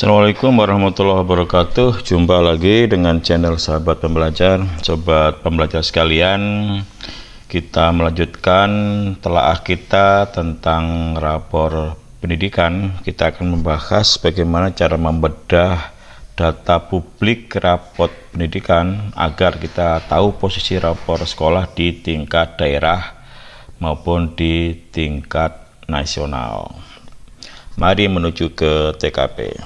Assalamualaikum warahmatullahi wabarakatuh. Jumpa lagi dengan channel Sahabat Pembelajar. Sobat pembelajar sekalian, kita melanjutkan telaah kita tentang rapor pendidikan. Kita akan membahas bagaimana cara membedah data publik rapor pendidikan agar kita tahu posisi rapor sekolah di tingkat daerah maupun di tingkat nasional. Mari menuju ke TKP.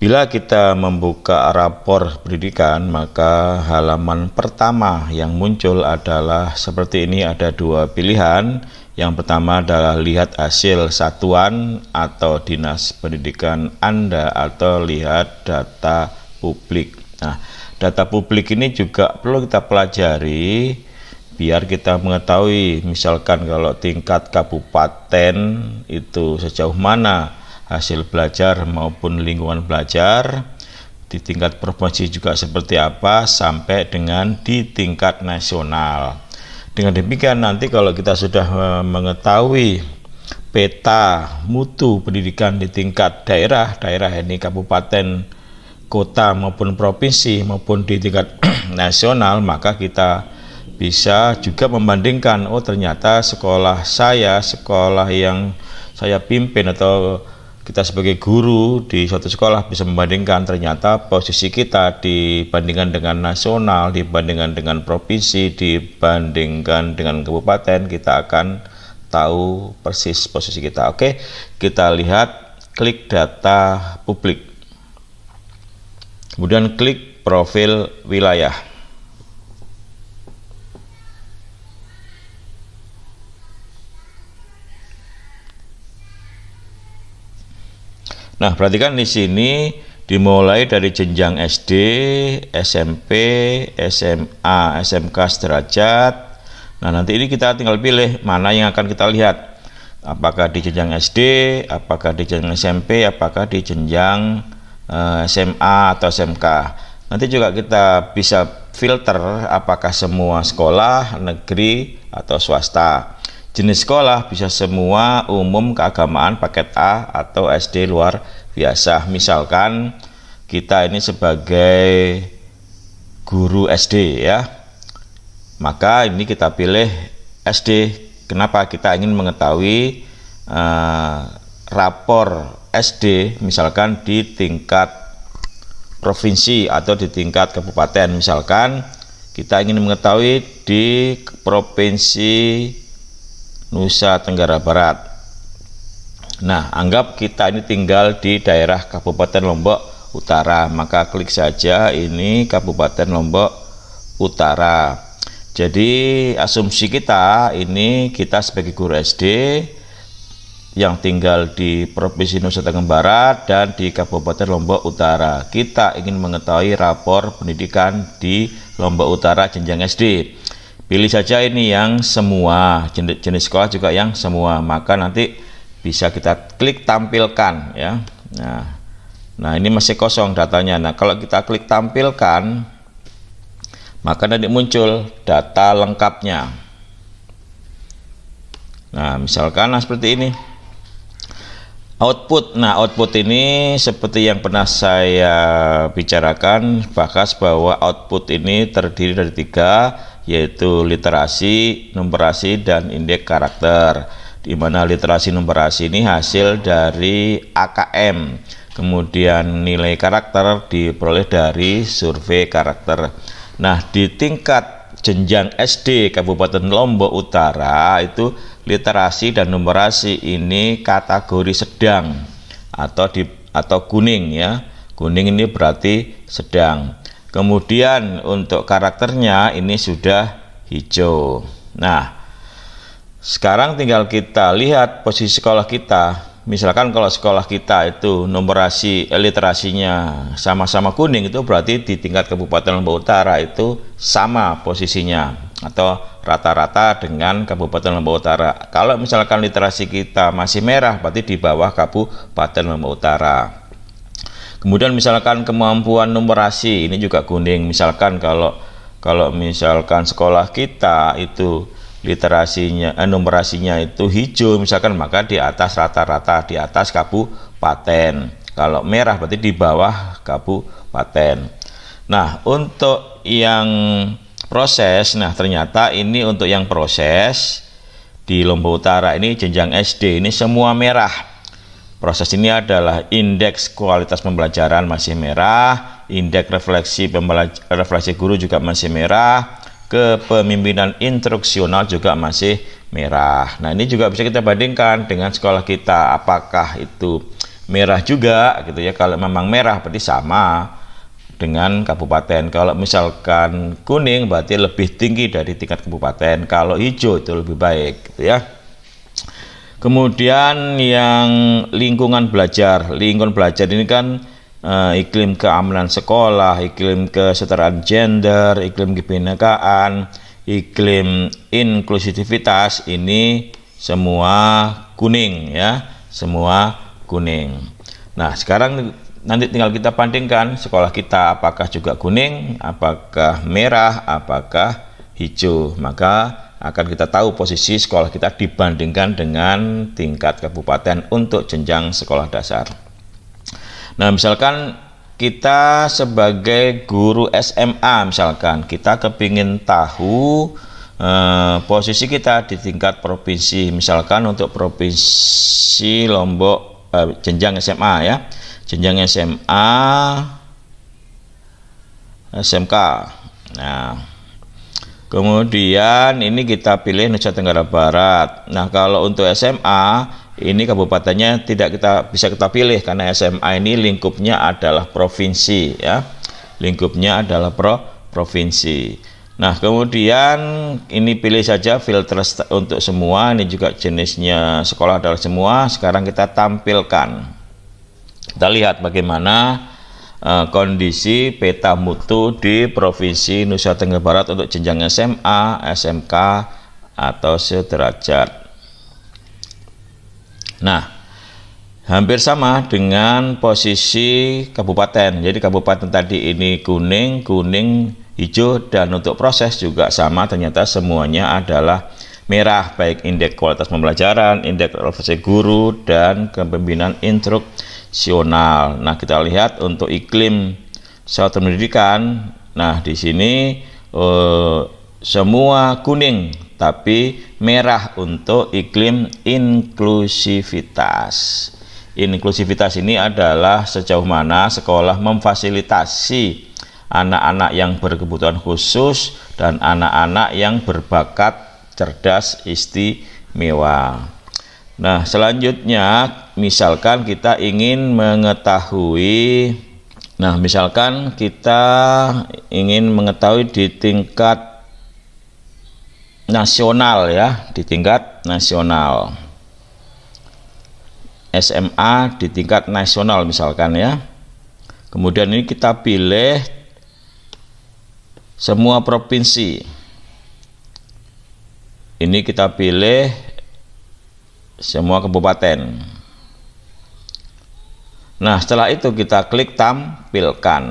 Bila kita membuka rapor pendidikan, maka halaman pertama yang muncul adalah seperti ini ada dua pilihan. Yang pertama adalah lihat hasil satuan atau dinas pendidikan Anda atau lihat data publik. Nah, data publik ini juga perlu kita pelajari biar kita mengetahui misalkan kalau tingkat kabupaten itu sejauh mana hasil belajar maupun lingkungan belajar di tingkat provinsi juga seperti apa sampai dengan di tingkat nasional. Dengan demikian nanti kalau kita sudah e, mengetahui peta mutu pendidikan di tingkat daerah, daerah ini kabupaten, kota maupun provinsi maupun di tingkat nasional, maka kita bisa juga membandingkan oh ternyata sekolah saya, sekolah yang saya pimpin atau kita sebagai guru di suatu sekolah bisa membandingkan ternyata posisi kita dibandingkan dengan nasional, dibandingkan dengan provinsi, dibandingkan dengan kabupaten, kita akan tahu persis posisi kita. Oke, kita lihat klik data publik. Kemudian klik profil wilayah. Nah, perhatikan di sini dimulai dari jenjang SD, SMP, SMA, SMK sederajat. Nah, nanti ini kita tinggal pilih mana yang akan kita lihat. Apakah di jenjang SD, apakah di jenjang SMP, apakah di jenjang eh, SMA atau SMK. Nanti juga kita bisa filter apakah semua sekolah negeri atau swasta. Jenis sekolah bisa semua umum keagamaan paket A atau SD luar biasa. Misalkan kita ini sebagai guru SD ya. Maka ini kita pilih SD. Kenapa kita ingin mengetahui uh, rapor SD misalkan di tingkat provinsi atau di tingkat kabupaten misalkan kita ingin mengetahui di provinsi Nusa Tenggara Barat. Nah, anggap kita ini tinggal di daerah Kabupaten Lombok Utara, maka klik saja ini Kabupaten Lombok Utara. Jadi asumsi kita ini kita sebagai guru SD yang tinggal di Provinsi Nusa Tenggara Barat dan di Kabupaten Lombok Utara. Kita ingin mengetahui rapor pendidikan di Lombok Utara jenjang SD. Pilih saja ini yang semua, jenis, jenis sekolah juga yang semua. Maka nanti bisa kita klik tampilkan ya. Nah, nah ini masih kosong datanya. Nah, kalau kita klik tampilkan maka nanti muncul data lengkapnya. Nah, misalkan nah seperti ini. Output. Nah, output ini seperti yang pernah saya bicarakan, bahas bahwa output ini terdiri dari tiga yaitu literasi, numerasi, dan indeks karakter. Di mana literasi numerasi ini hasil dari AKM, kemudian nilai karakter diperoleh dari survei karakter. Nah, di tingkat jenjang SD Kabupaten Lombok Utara itu literasi dan numerasi ini kategori sedang atau di atau kuning ya. Kuning ini berarti sedang kemudian untuk karakternya ini sudah hijau nah sekarang tinggal kita lihat posisi sekolah kita misalkan kalau sekolah kita itu numerasi literasinya sama-sama kuning itu berarti di tingkat Kabupaten Lombok Utara itu sama posisinya atau rata-rata dengan Kabupaten Lombok Utara. Kalau misalkan literasi kita masih merah berarti di bawah Kabupaten Lombok Utara. Kemudian misalkan kemampuan numerasi ini juga kuning. Misalkan kalau kalau misalkan sekolah kita itu literasinya eh, numerasinya itu hijau misalkan maka di atas rata-rata di atas kabupaten. Kalau merah berarti di bawah kabupaten. Nah, untuk yang proses, nah ternyata ini untuk yang proses di Lombok Utara ini jenjang SD ini semua merah Proses ini adalah indeks kualitas pembelajaran masih merah, indeks refleksi refleksi guru juga masih merah, kepemimpinan instruksional juga masih merah. Nah, ini juga bisa kita bandingkan dengan sekolah kita apakah itu merah juga gitu ya. Kalau memang merah berarti sama dengan kabupaten. Kalau misalkan kuning berarti lebih tinggi dari tingkat kabupaten. Kalau hijau itu lebih baik gitu ya. Kemudian yang lingkungan belajar, lingkungan belajar ini kan uh, iklim keamanan sekolah, iklim kesetaraan gender, iklim kebinekaan, iklim inklusivitas ini semua kuning ya, semua kuning. Nah, sekarang nanti tinggal kita bandingkan sekolah kita apakah juga kuning, apakah merah, apakah hijau. Maka akan kita tahu posisi sekolah kita dibandingkan dengan tingkat kabupaten untuk jenjang sekolah dasar. Nah, misalkan kita sebagai guru SMA misalkan kita kepingin tahu eh, posisi kita di tingkat provinsi misalkan untuk provinsi Lombok eh, jenjang SMA ya jenjang SMA SMK nah Kemudian ini kita pilih Nusa Tenggara Barat. Nah, kalau untuk SMA ini kabupatennya tidak kita bisa kita pilih karena SMA ini lingkupnya adalah provinsi ya. Lingkupnya adalah pro provinsi. Nah, kemudian ini pilih saja filter untuk semua, ini juga jenisnya sekolah adalah semua. Sekarang kita tampilkan. Kita lihat bagaimana Eh, kondisi peta mutu di Provinsi Nusa Tenggara Barat untuk jenjang SMA, SMK, atau sederajat. Nah, hampir sama dengan posisi kabupaten. Jadi kabupaten tadi ini kuning, kuning, hijau, dan untuk proses juga sama. Ternyata semuanya adalah merah, baik indeks kualitas pembelajaran, indeks profesi guru, dan kepemimpinan instruktur nasional. Nah, kita lihat untuk iklim suatu pendidikan. Nah, di sini eh, semua kuning tapi merah untuk iklim inklusivitas. Inklusivitas ini adalah sejauh mana sekolah memfasilitasi anak-anak yang berkebutuhan khusus dan anak-anak yang berbakat cerdas istimewa. Nah, selanjutnya misalkan kita ingin mengetahui Nah, misalkan kita ingin mengetahui di tingkat nasional ya, di tingkat nasional. SMA di tingkat nasional misalkan ya. Kemudian ini kita pilih semua provinsi. Ini kita pilih semua kabupaten. Nah, setelah itu kita klik tampilkan.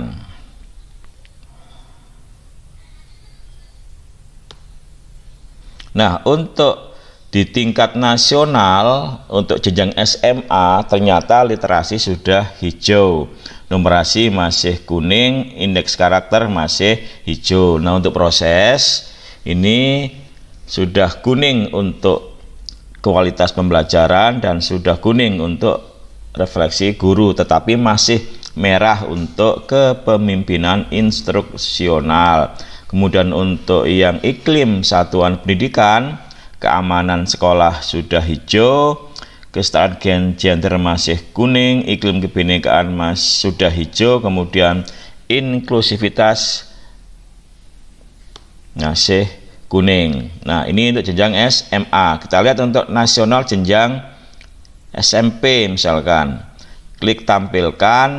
Nah, untuk di tingkat nasional untuk jenjang SMA ternyata literasi sudah hijau. Numerasi masih kuning, indeks karakter masih hijau. Nah, untuk proses ini sudah kuning untuk kualitas pembelajaran dan sudah kuning untuk refleksi guru tetapi masih merah untuk kepemimpinan instruksional. Kemudian untuk yang iklim satuan pendidikan, keamanan sekolah sudah hijau, gen gender masih kuning, iklim kebinekaan masih sudah hijau, kemudian inklusivitas masih kuning. Nah, ini untuk jenjang SMA. Kita lihat untuk nasional jenjang SMP misalkan. Klik tampilkan.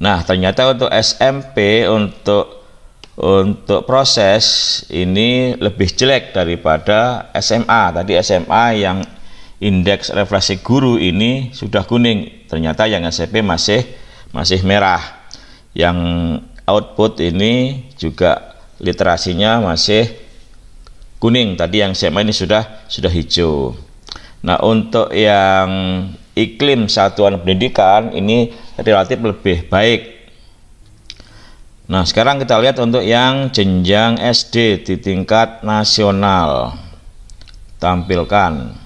Nah, ternyata untuk SMP untuk untuk proses ini lebih jelek daripada SMA. Tadi SMA yang indeks refleksi guru ini sudah kuning. Ternyata yang SMP masih masih merah. Yang output ini juga literasinya masih kuning tadi yang SMA ini sudah sudah hijau nah untuk yang iklim satuan pendidikan ini relatif lebih baik Nah, sekarang kita lihat untuk yang jenjang SD di tingkat nasional. Tampilkan.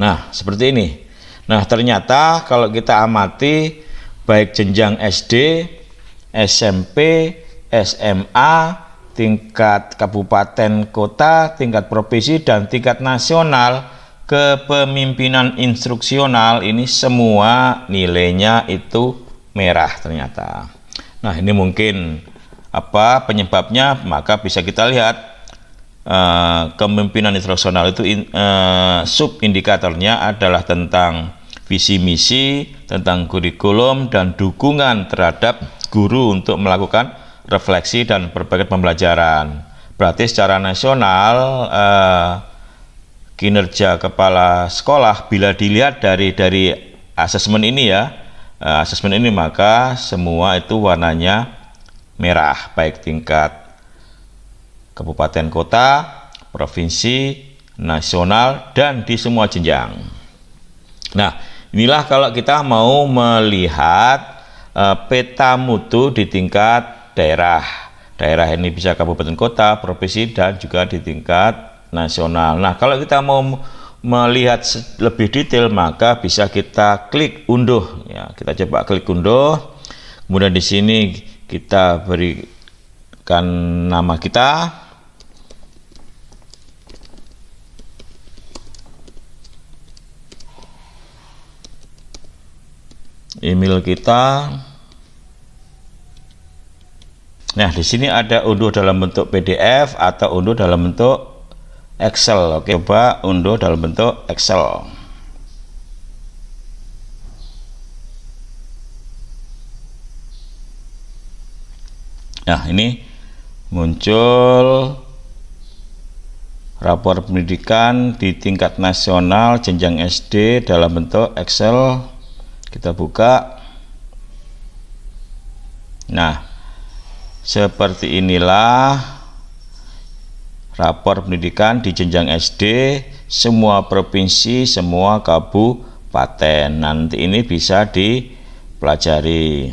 Nah, seperti ini. Nah, ternyata kalau kita amati baik jenjang SD, SMP, SMA, tingkat kabupaten kota, tingkat provinsi dan tingkat nasional kepemimpinan instruksional ini semua nilainya itu merah ternyata. Nah, ini mungkin apa penyebabnya maka bisa kita lihat uh, eh, kepemimpinan internasional itu in, uh, subindikatornya adalah tentang visi misi, tentang kurikulum dan dukungan terhadap guru untuk melakukan refleksi dan berbagai pembelajaran. Berarti secara nasional uh, kinerja kepala sekolah bila dilihat dari dari asesmen ini ya, asesmen ini maka semua itu warnanya merah baik tingkat kabupaten kota, provinsi, nasional, dan di semua jenjang. Nah, inilah kalau kita mau melihat e, peta mutu di tingkat daerah. Daerah ini bisa kabupaten kota, provinsi, dan juga di tingkat nasional. Nah, kalau kita mau melihat lebih detail, maka bisa kita klik unduh. Ya, kita coba klik unduh. Kemudian di sini kita beri masukkan nama kita email kita nah di sini ada unduh dalam bentuk PDF atau unduh dalam bentuk Excel oke coba unduh dalam bentuk Excel Nah, ini muncul rapor pendidikan di tingkat nasional jenjang SD dalam bentuk Excel kita buka nah seperti inilah rapor pendidikan di jenjang SD semua provinsi semua kabupaten nanti ini bisa dipelajari